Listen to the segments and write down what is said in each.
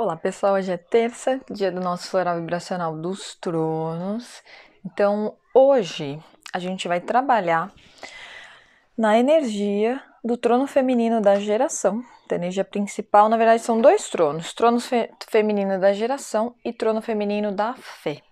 Olá pessoal, hoje é terça, dia do nosso floral vibracional dos tronos. Então hoje a gente vai trabalhar na energia do trono feminino da geração, da energia principal. Na verdade, são dois tronos: trono fe feminino da geração e trono feminino da fé.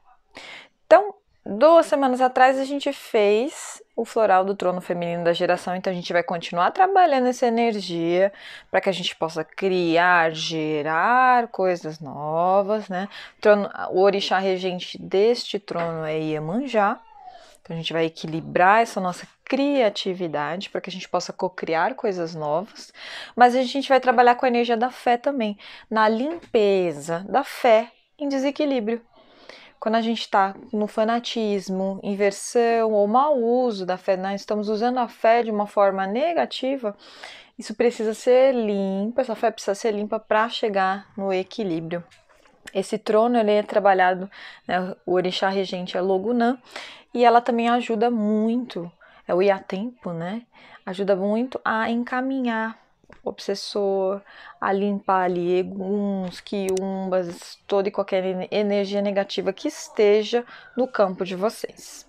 Duas semanas atrás a gente fez o floral do trono feminino da geração, então a gente vai continuar trabalhando essa energia para que a gente possa criar, gerar coisas novas, né? Trono, o orixá regente deste trono é Iemanjá. Então a gente vai equilibrar essa nossa criatividade para que a gente possa co-criar coisas novas, mas a gente vai trabalhar com a energia da fé também, na limpeza da fé em desequilíbrio quando a gente está no fanatismo, inversão ou mau uso da fé, nós estamos usando a fé de uma forma negativa, isso precisa ser limpo, essa fé precisa ser limpa para chegar no equilíbrio. Esse trono ele é trabalhado, né, o orixá regente é Logunã, e ela também ajuda muito, é o Iatempo, né? Ajuda muito a encaminhar obsessor, a limpar ali eguns, quiumbas, toda e qualquer energia negativa que esteja no campo de vocês.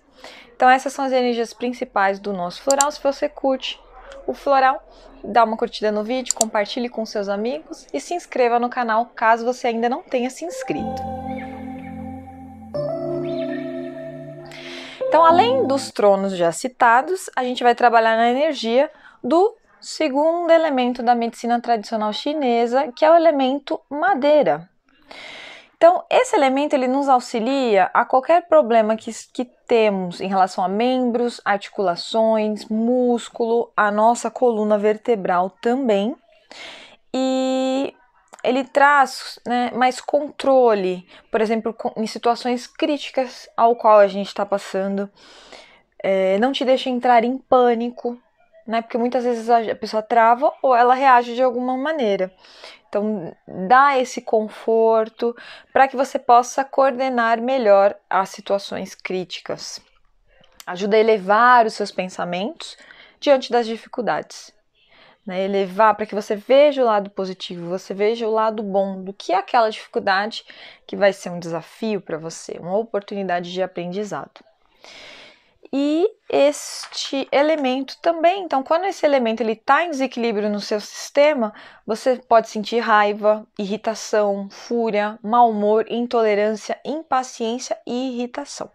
Então essas são as energias principais do nosso floral. Se você curte o floral, dá uma curtida no vídeo, compartilhe com seus amigos e se inscreva no canal caso você ainda não tenha se inscrito. Então, além dos tronos já citados, a gente vai trabalhar na energia do segundo elemento da medicina tradicional chinesa, que é o elemento madeira. Então, esse elemento ele nos auxilia a qualquer problema que, que temos em relação a membros, articulações, músculo, a nossa coluna vertebral também. E ele traz né, mais controle, por exemplo, em situações críticas ao qual a gente está passando. É, não te deixa entrar em pânico, né? Porque muitas vezes a pessoa trava ou ela reage de alguma maneira. Então, dá esse conforto para que você possa coordenar melhor as situações críticas. Ajuda a elevar os seus pensamentos diante das dificuldades. Né, elevar para que você veja o lado positivo, você veja o lado bom do que é aquela dificuldade que vai ser um desafio para você, uma oportunidade de aprendizado e este elemento também. Então, quando esse elemento ele está em desequilíbrio no seu sistema, você pode sentir raiva, irritação, fúria, mau humor, intolerância, impaciência e irritação.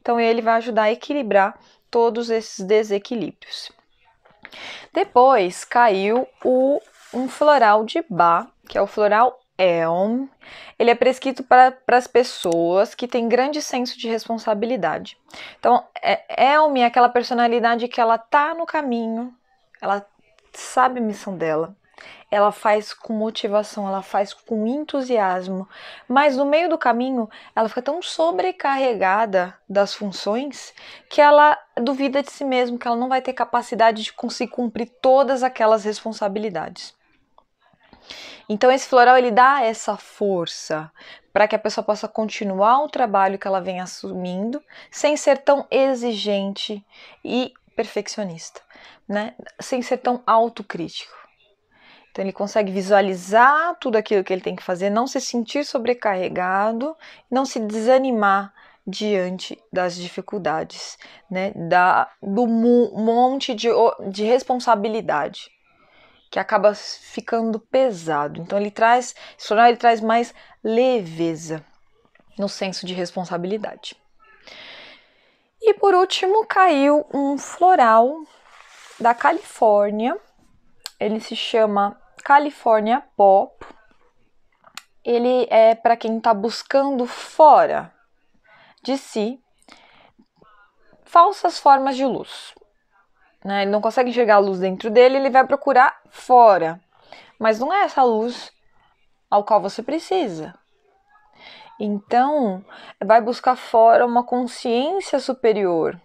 Então, ele vai ajudar a equilibrar todos esses desequilíbrios. Depois caiu o um floral de Bá, que é o floral Elm, ele é prescrito para as pessoas que têm grande senso de responsabilidade. Então, é, Elm é aquela personalidade que ela tá no caminho, ela sabe a missão dela, ela faz com motivação, ela faz com entusiasmo, mas no meio do caminho ela fica tão sobrecarregada das funções que ela duvida de si mesma, que ela não vai ter capacidade de conseguir cumprir todas aquelas responsabilidades. Então esse floral ele dá essa força para que a pessoa possa continuar o trabalho que ela vem assumindo sem ser tão exigente e perfeccionista, né? Sem ser tão autocrítico. Então ele consegue visualizar tudo aquilo que ele tem que fazer, não se sentir sobrecarregado, não se desanimar diante das dificuldades, né? Da, do monte de, de responsabilidade que acaba ficando pesado. Então ele traz, esse ele traz mais leveza no senso de responsabilidade. E por último, caiu um floral da Califórnia. Ele se chama California Pop. Ele é para quem está buscando fora de si falsas formas de luz. Né? Ele não consegue enxergar a luz dentro dele, ele vai procurar fora. Mas não é essa luz ao qual você precisa. Então, vai buscar fora uma consciência superior.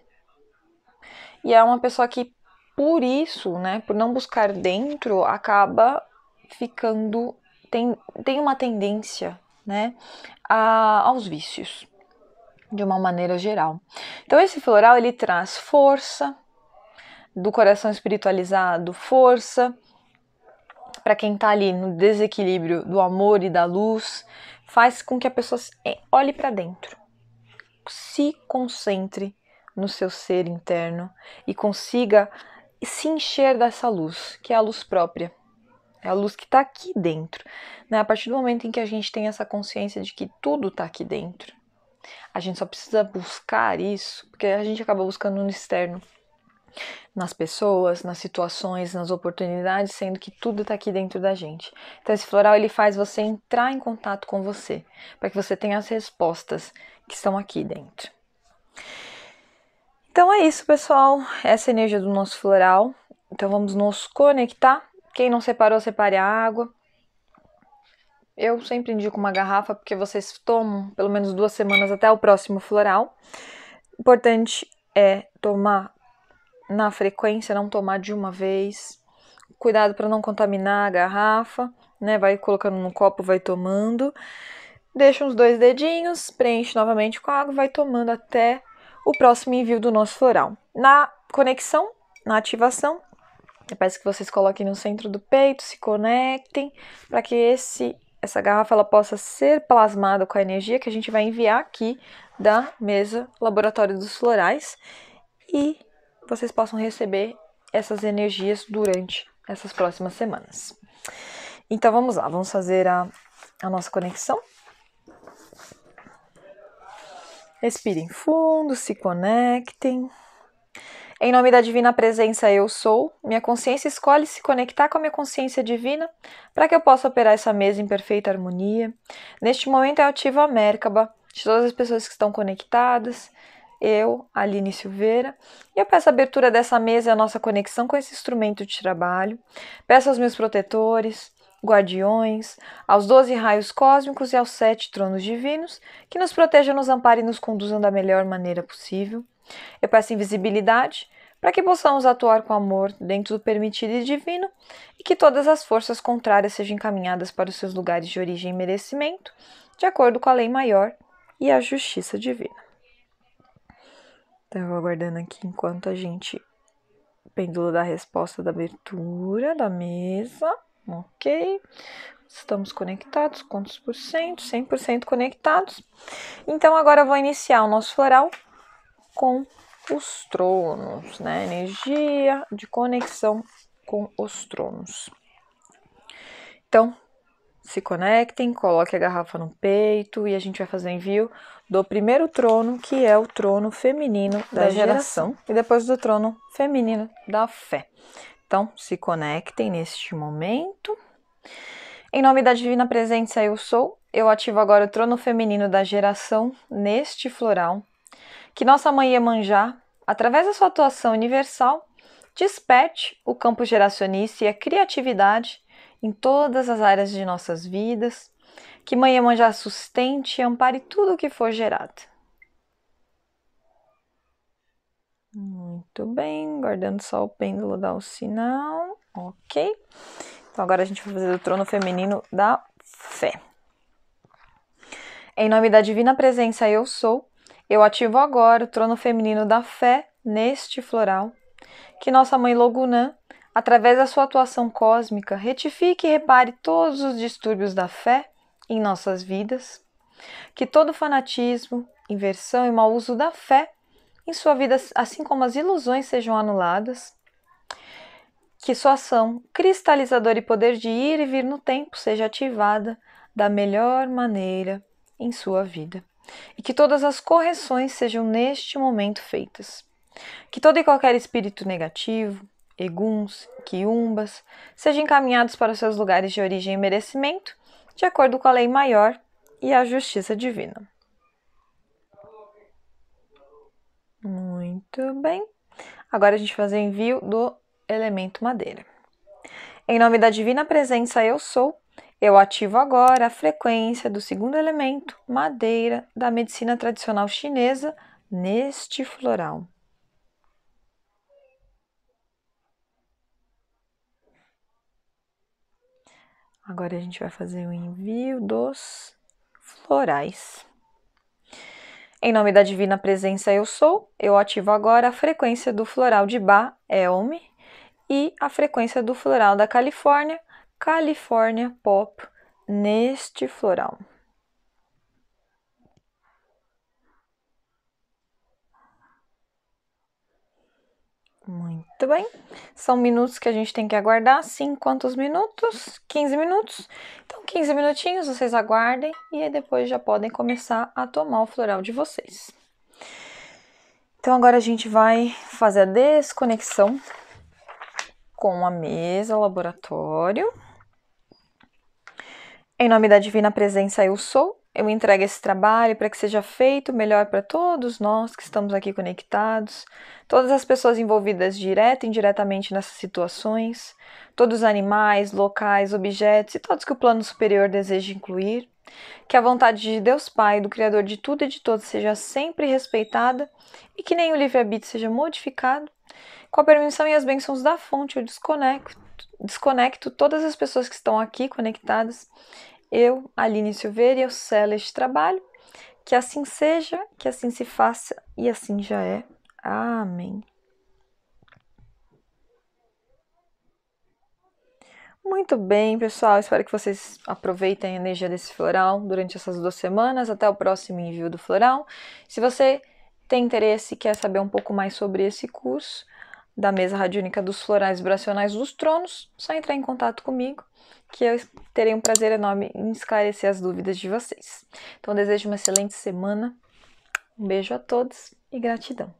E é uma pessoa que, por isso, né, por não buscar dentro, acaba ficando. tem, tem uma tendência né, a, aos vícios, de uma maneira geral. Então, esse floral ele traz força, do coração espiritualizado, força. Para quem está ali no desequilíbrio do amor e da luz, faz com que a pessoa é, olhe para dentro, se concentre no seu ser interno e consiga se encher dessa luz, que é a luz própria. É a luz que está aqui dentro. Né? A partir do momento em que a gente tem essa consciência de que tudo está aqui dentro, a gente só precisa buscar isso, porque a gente acaba buscando no externo nas pessoas, nas situações, nas oportunidades, sendo que tudo está aqui dentro da gente. Então esse floral ele faz você entrar em contato com você, para que você tenha as respostas que estão aqui dentro. Então é isso, pessoal. Essa é a energia do nosso floral. Então vamos nos conectar. Quem não separou, separe a água. Eu sempre indico uma garrafa porque vocês tomam pelo menos duas semanas até o próximo floral. Importante é tomar na frequência, não tomar de uma vez. Cuidado para não contaminar a garrafa, né? Vai colocando no copo, vai tomando. Deixa uns dois dedinhos, preenche novamente com água, vai tomando até o próximo envio do nosso floral. Na conexão, na ativação, eu peço que vocês coloquem no centro do peito, se conectem, para que esse essa garrafa ela possa ser plasmada com a energia que a gente vai enviar aqui da mesa Laboratório dos Florais. E vocês possam receber essas energias durante essas próximas semanas. Então vamos lá, vamos fazer a, a nossa conexão. Respirem fundo, se conectem. Em nome da divina presença eu sou, minha consciência escolhe se conectar com a minha consciência divina para que eu possa operar essa mesa em perfeita harmonia. Neste momento eu ativo a Merkaba de todas as pessoas que estão conectadas eu, Aline Silveira, e eu peço a abertura dessa mesa e a nossa conexão com esse instrumento de trabalho. Peço aos meus protetores, guardiões, aos doze raios cósmicos e aos sete tronos divinos, que nos protejam, nos amparem e nos conduzam da melhor maneira possível. Eu peço invisibilidade para que possamos atuar com amor dentro do permitido e divino e que todas as forças contrárias sejam encaminhadas para os seus lugares de origem e merecimento, de acordo com a lei maior e a justiça divina. Então eu vou aguardando aqui enquanto a gente pendula da resposta da abertura da mesa, ok? Estamos conectados, quantos por cento? 100% conectados. Então agora eu vou iniciar o nosso floral com os tronos, né? Energia de conexão com os tronos. Então, se conectem, coloque a garrafa no peito e a gente vai fazer o envio do primeiro trono, que é o trono feminino da, da geração, geração, e depois do trono feminino da fé. Então, se conectem neste momento. Em nome da divina presença eu sou, eu ativo agora o trono feminino da geração neste floral. Que nossa mãe Iemanjá, através da sua atuação universal, desperte o campo geracionista e a criatividade em todas as áreas de nossas vidas, que Mãe Iemanjá sustente e ampare tudo o que for gerado. Muito bem, guardando só o pêndulo dá o sinal, ok? Então agora a gente vai fazer o trono feminino da fé. Em nome da divina presença eu sou, eu ativo agora o trono feminino da fé neste floral. Que nossa mãe Logunã através da sua atuação cósmica, retifique e repare todos os distúrbios da fé em nossas vidas, que todo fanatismo, inversão e mau uso da fé em sua vida, assim como as ilusões, sejam anuladas, que sua ação cristalizadora e poder de ir e vir no tempo seja ativada da melhor maneira em sua vida e que todas as correções sejam neste momento feitas. Que todo e qualquer espírito negativo, eguns, quiumbas, sejam encaminhados para seus lugares de origem e merecimento, de acordo com a lei maior e a justiça divina. Muito bem. Agora a gente faz o envio do elemento madeira. Em nome da divina presença eu sou, eu ativo agora a frequência do segundo elemento, madeira, da medicina tradicional chinesa, neste floral. Agora a gente vai fazer o envio dos florais. Em nome da divina presença eu sou, eu ativo agora a frequência do floral de Ba, Elme, e a frequência do floral da Califórnia, Califórnia Pop, neste floral. Muito bem. São minutos que a gente tem que aguardar. Sim, quantos minutos? 15 minutos. Então, 15 minutinhos vocês aguardem e aí depois já podem começar a tomar o floral de vocês. Então, agora a gente vai fazer a desconexão com a mesa, o laboratório. Em nome da Divina Presença, eu sou eu entrego esse trabalho para que seja feito melhor para todos nós que estamos aqui conectados, todas as pessoas envolvidas direta e indiretamente nessas situações, todos os animais, locais, objetos e todos que o plano superior deseja incluir. Que a vontade de Deus Pai, do Criador de tudo e de todos, seja sempre respeitada e que nem o livre-arbítrio seja modificado. Com a permissão e as bênçãos da fonte, eu desconecto, desconecto todas as pessoas que estão aqui conectadas eu, Aline Silveira e eu, este Trabalho. Que assim seja, que assim se faça e assim já é. Amém. Muito bem, pessoal. Espero que vocês aproveitem a energia desse floral durante essas duas semanas. Até o próximo envio do floral. Se você tem interesse e quer saber um pouco mais sobre esse curso, da mesa radiônica dos florais vibracionais dos tronos, só entrar em contato comigo, que eu terei um prazer enorme em esclarecer as dúvidas de vocês. Então, desejo uma excelente semana, um beijo a todos e gratidão.